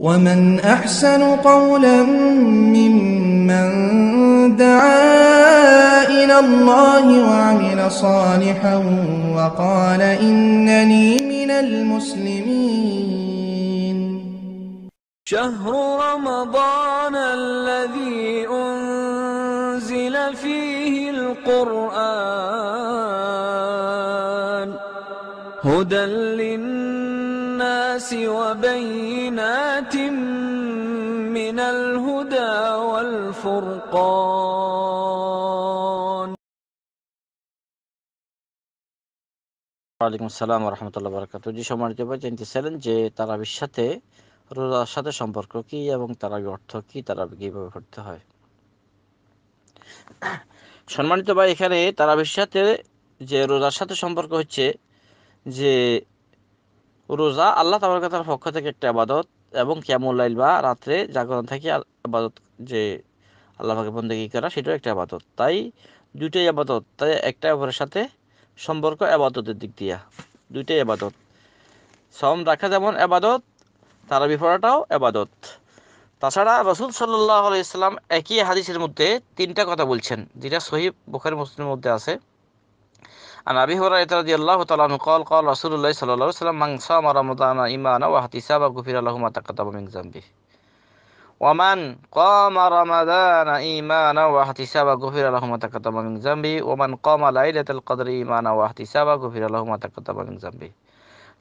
ومن أحسن قولا ممن دعا إلى الله وعمل صالحا وقال إنني من المسلمين شهر رمضان الذي أنزل فيه القرآن هدى للناس للناس وبينات من الهدى والفرقان ওয়ালাইকুম আসসালাম রহমতুল্লাহ বরকাত যে সম্মানিত ভাই জানতেছিলেন যে তারাবির সাথে রোজার সাথে সম্পর্ক কী এবং তারাবি অর্থ কী তারাবি কিভাবে করতে হয় সম্মানিত ভাই এখানে তারাবির সাথে যে রোজার সাথে সম্পর্ক হচ্ছে যে রোজা আল্লাহ তাবার পক্ষ থেকে একটা আবাদত এবং লাইল বা রাত্রে জাগরণ থেকে আবাদত যে আল্লাহ পাকে করা সেটাও একটা আবাদত তাই দুইটাই আবাদত তাই একটা অপরের সাথে সম্পর্ক আবাদতের দিক দিয়া দুইটাই আবাদত সম রাখা যেমন আবাদত তারা পড়াটাও আবাদত তাছাড়া রসুল সাল্লাহ আলাইসাল্লাম একই হাদিসের মধ্যে তিনটা কথা বলছেন যেটা সহিব বোখারি মুসলিমের মধ্যে আছে عن أبي هريرة رضي الله تعالى عنه قال قال رسول الله صلى الله عليه وسلم من صام رمضان إيمانا واحتسابا غفر له ما تقدم من ذنبه ومن قام رمضان إيمانا واحتسابا غفر له ما تقدم من ذنبه ومن قام ليلة القدر إيمانا واحتسابا غفر له ما তকদ্দাম মিন ذنبه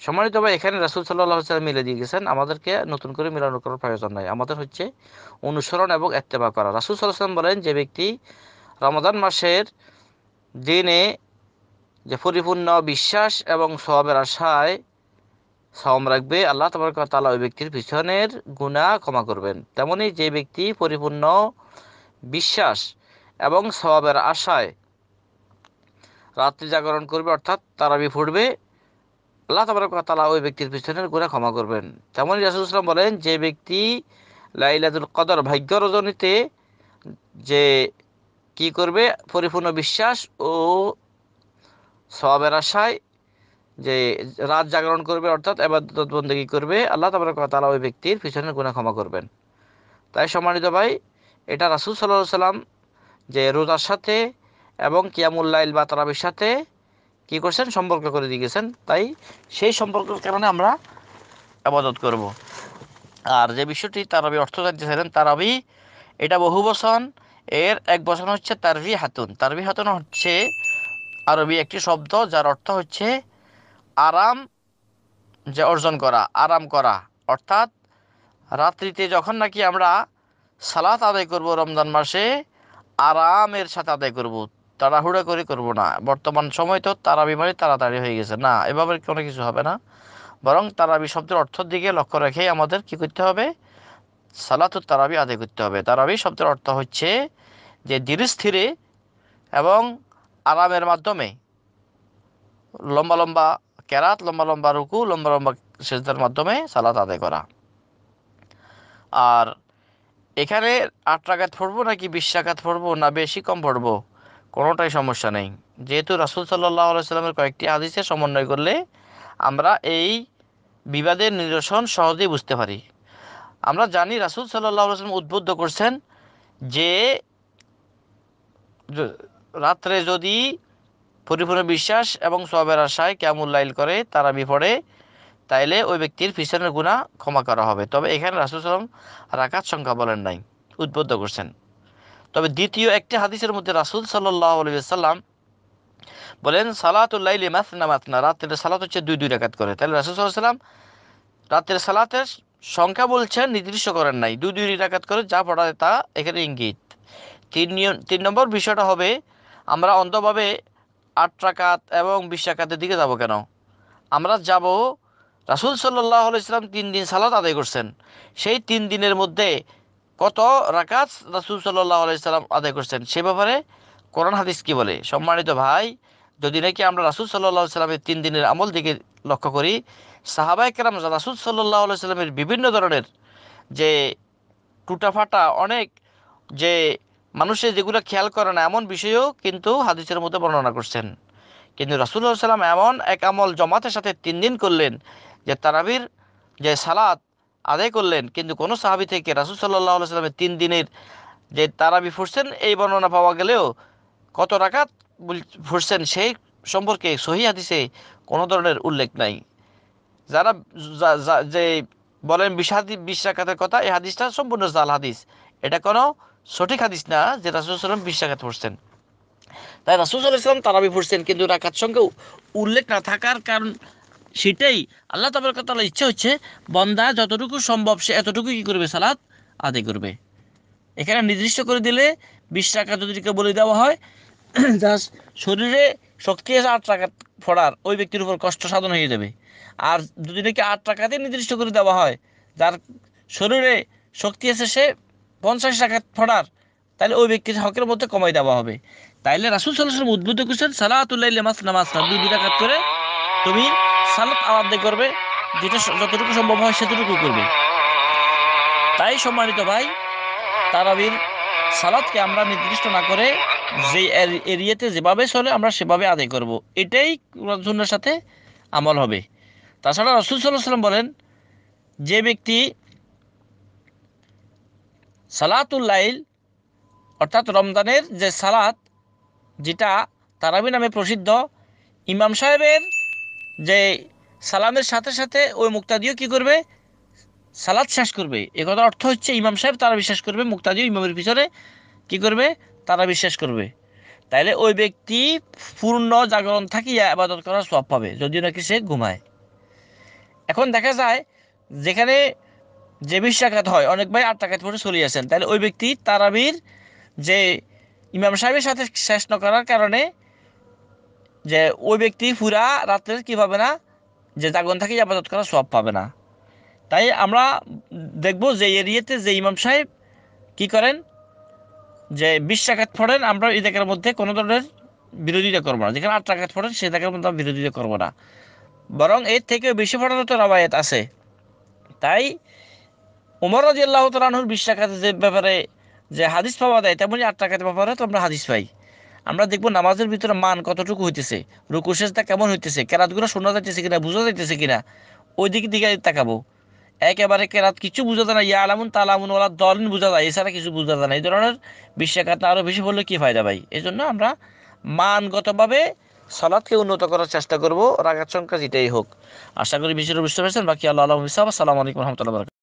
সম্মানিত ভাই এখানে রাসুল সাল্লাহ সাল্লাম মিলে দিয়ে গেছেন আমাদেরকে নতুন করে মিলানো করার প্রয়োজন নাই আমাদের হচ্ছে অনুসরণ এবং এত্তেবা করা রাসুল সাল্লাহ সাল্লাম বলেন যে ব্যক্তি রমাদান মাসের দিনে যে পরিপূর্ণ বিশ্বাস এবং সবের আশায় সম রাখবে আল্লাহ তোমার তালা ওই ব্যক্তির পিছনের গুণা ক্ষমা করবেন তেমনি যে ব্যক্তি পরিপূর্ণ বিশ্বাস এবং সবের আশায় রাত্রি জাগরণ করবে অর্থাৎ তারাবি ফুটবে আল্লাহ তোমার তালা ওই ব্যক্তির পিছনের গুণা ক্ষমা করবেন তেমনই রাসুল ইসলাম বলেন যে ব্যক্তি লাইলাদুল কদর ভাগ্য রজনীতে যে কি করবে পরিপূর্ণ বিশ্বাস ও সবের আশায় যে রাত জাগরণ করবে অর্থাৎ এবার বন্দেগি করবে আল্লাহ তালা ওই ব্যক্তির পিছনে গুণা ক্ষমা করবেন তাই সম্মানিত ভাই এটা রাসুল সাল্লাহ সাল্লাম যে রোজার সাথে এবং কিয়ামুল্লাইল বা তারাবির সাথে কী করছেন সম্পর্ক করে দিয়ে গেছেন তাই সেই সম্পর্কের কারণে আমরা আবাদত করব। আর যে বিষয়টি তারাবি অর্থ জানতেছিলেন তারাবি এটা বহু বসন এর এক বসন হচ্ছে তারভি হাতুন তারভি হাতুন হচ্ছে আরবি একটি শব্দ যার অর্থ হচ্ছে আরাম যে অর্জন করা আরাম করা অর্থাৎ রাত্রিতে যখন নাকি আমরা সালাত আদায় করব রমজান মাসে আরামের সাথে আদায় করব তাড়াহুড়া করে করব না বর্তমান সময় তো তারাবি মানে তাড়াতাড়ি হয়ে গেছে না এভাবে কোনো কিছু হবে না বরং তারাবি শব্দের অর্থের দিকে লক্ষ্য রেখেই আমাদের কি করতে হবে সালাত ও তারাবি আদায় করতে হবে তারাবি শব্দের অর্থ হচ্ছে যে ধীরে স্থিরে এবং আরামের মাধ্যমে লম্বা লম্বা ক্যারাত লম্বা লম্বা রুকু লম্বা লম্বা সেজদার মাধ্যমে সালাত আদায় করা আর এখানে আট টাকাত পড়বো নাকি বিশ টাকাত পড়বো না বেশি কম পড়বো কোনোটাই সমস্যা নেই যেহেতু রাসুল সাল্লাহ সাল্লামের কয়েকটি হাদিসের সমন্বয় করলে আমরা এই বিবাদের নিরসন সহজেই বুঝতে পারি আমরা জানি রাসুল সাল্লাহ সাল্লাম উদ্বুদ্ধ করছেন যে রাত্রে যদি পরিপূর্ণ বিশ্বাস এবং সবের আশায় কেমন লাইল করে তারা বিপড়ে তাইলে ওই ব্যক্তির পিছনের গুণা ক্ষমা করা হবে তবে এখানে রাসুল সাল্লাম রাকাত সংখ্যা বলেন নাই উদ্বুদ্ধ করছেন তবে দ্বিতীয় একটি হাদিসের মধ্যে রাসুল সাল্লাহ সাল্লাম বলেন সালাতুল্লাইলি মাসনা না রাত্রে সালাত হচ্ছে দুই দুই রেখাত করে তাহলে রাসুল সাল্লাহ সাল্লাম রাত্রে সালাতের সংখ্যা বলছেন নির্দিষ্ট করেন নাই দুই দুই রেখাত করে যা পড়া তা এখানে ইঙ্গিত তিন তিন নম্বর বিষয়টা হবে আমরা অন্ধভাবে আট টাকাত এবং বিশ টাকাতের দিকে যাব কেন আমরা যাব রাসুল সাল্লাহ ইসলাম তিন দিন সালাত আদায় করছেন সেই তিন দিনের মধ্যে কত রাকাত রাসুল সাল্লাহ ইসলাম আদায় করছেন সে ব্যাপারে করোন হাদিস কি বলে সম্মানিত ভাই যদি নাকি আমরা রাসুল সাল্লাহ সাল্লামের তিন দিনের আমল দিকে লক্ষ্য করি সাহাবাই কেরাম রাসুল সাল্লাহ সাল্লামের বিভিন্ন ধরনের যে টুটাফাটা অনেক যে মানুষে যেগুলো খেয়াল করে না এমন বিষয়েও কিন্তু হাদিসের মধ্যে বর্ণনা করছেন কিন্তু রাসুল্লাহ সাল্লাম এমন এক আমল জমাতের সাথে তিন দিন করলেন যে তারাবির যে সালাত আদায় করলেন কিন্তু কোনো সাহাবি থেকে রাসুল সাল্লাহ সাল্লামের তিন দিনের যে তারাবি ফুরছেন এই বর্ণনা পাওয়া গেলেও কত রাকাত ফুরছেন সেই সম্পর্কে সহি হাদিসে কোনো ধরনের উল্লেখ নাই যারা যে বলেন বিশ হাদিস বিশ কথা এই হাদিসটা সম্পূর্ণ জাল হাদিস এটা কোনো সঠিক হাদিস না যে রাসুলাম সাল্লাম বিশ রাকাত পড়ছেন তাই রাসুল সাল্লাম তারাবি পড়ছেন কিন্তু রাকাত সঙ্গে উল্লেখ না থাকার কারণ সেটাই আল্লাহ তাবরকাতাল ইচ্ছা হচ্ছে বন্দা যতটুকু সম্ভব সে এতটুকু কী করবে সালাদ আদি করবে এখানে নির্দিষ্ট করে দিলে বিশ টাকা যদি কেউ বলে দেওয়া হয় যা শরীরে শক্তি আছে আট টাকা ফোড়ার ওই ব্যক্তির উপর কষ্ট সাধন হয়ে যাবে আর যদি নাকি আট টাকাতে নির্দিষ্ট করে দেওয়া হয় যার শরীরে শক্তি আছে সে পঞ্চাশ টাকা ফড়ার তাহলে ওই ব্যক্তির হকের মধ্যে কমাই দেওয়া হবে তাইলে রাসুল সাল্লাহ উদ্বুদ্ধ করছেন সালাহাতুল্লাহ মাস নামাজ দুই দুটাকাত করে তুমি সালাত আলাদা করবে যেটা যতটুকু সম্ভব হয় সেতটুকু করবে তাই সম্মানিত ভাই তারাবির সালাদকে আমরা নির্দিষ্ট না করে যে এরিয়াতে যেভাবে চলে আমরা সেভাবে আদায় করব। এটাই সাথে আমল হবে তাছাড়া রসুল সাল্লাহ সাল্লাম বলেন যে ব্যক্তি সালাতুল্লাইল অর্থাৎ রমজানের যে সালাত যেটা তারাবি নামে প্রসিদ্ধ ইমাম সাহেবের যে সালামের সাথে সাথে ওই মুক্তাদিও কি করবে সালাদ শেষ করবে এ কথার অর্থ হচ্ছে ইমাম সাহেব তারা বিশ্বাস করবে মুক্তাদিও ইমামের পিছনে কি করবে তারা বিশ্বাস করবে তাইলে ওই ব্যক্তি পূর্ণ জাগরণ থাকিয়া আবাদত করার সব পাবে যদিও নাকি সে ঘুমায় এখন দেখা যায় যেখানে যে বিশ হয় অনেক ভাই আট টাকাত পড়ে চলে আসেন তাহলে ওই ব্যক্তি তারাবির যে ইমাম সাহেবের সাথে শেষ ন করার কারণে যে ওই ব্যক্তি পুরা রাত্রের কী পাবে না যে জাগন থাকে আপাতত করা সব পাবে না তাই আমরা দেখব যে এরিয়াতে যে ইমাম সাহেব কি করেন যে বিশ টাকাত পড়েন আমরা এই জায়গার মধ্যে কোনো ধরনের বিরোধিতা করবো না যেখানে আট টাকাত পড়েন সেই জায়গার মধ্যে বিরোধিতা করবো না বরং এর থেকে বেশি পড়ানোর তো রাবায়াত আছে তাই উমর রাজি আল্লাহ তালুর বিশ যে ব্যাপারে যে হাদিস পাওয়া যায় তেমনি আট টাকাতে ব্যাপারে তো আমরা হাদিস পাই আমরা দেখবো নামাজের ভিতরে মান কতটুকু হইতেছে রুকুশেষটা কেমন হইতেছে কেরাতগুলো শোনা যাইতেছে কিনা বোঝা যাইতেছে কিনা ওই দিকে দিকে তাকাবো একেবারে কেরাত কিছু বোঝা যায় না ইয়া আলামুন তালামুন ওলা দলিন বোঝা যায় এছাড়া কিছু বোঝা যায় না এই ধরনের বিশ্বাসটা আরও বেশি বললে কী ফায়দা ভাই এই জন্য আমরা মানগতভাবে সালাদকে উন্নত করার চেষ্টা করবো রাগার সংখ্যা যেটাই হোক আশা করি বিশ্বের বুঝতে পেরেছেন বাকি আল্লাহ আলম হিসাব আসসালামু আলাইকুম রহমতুল্লাহ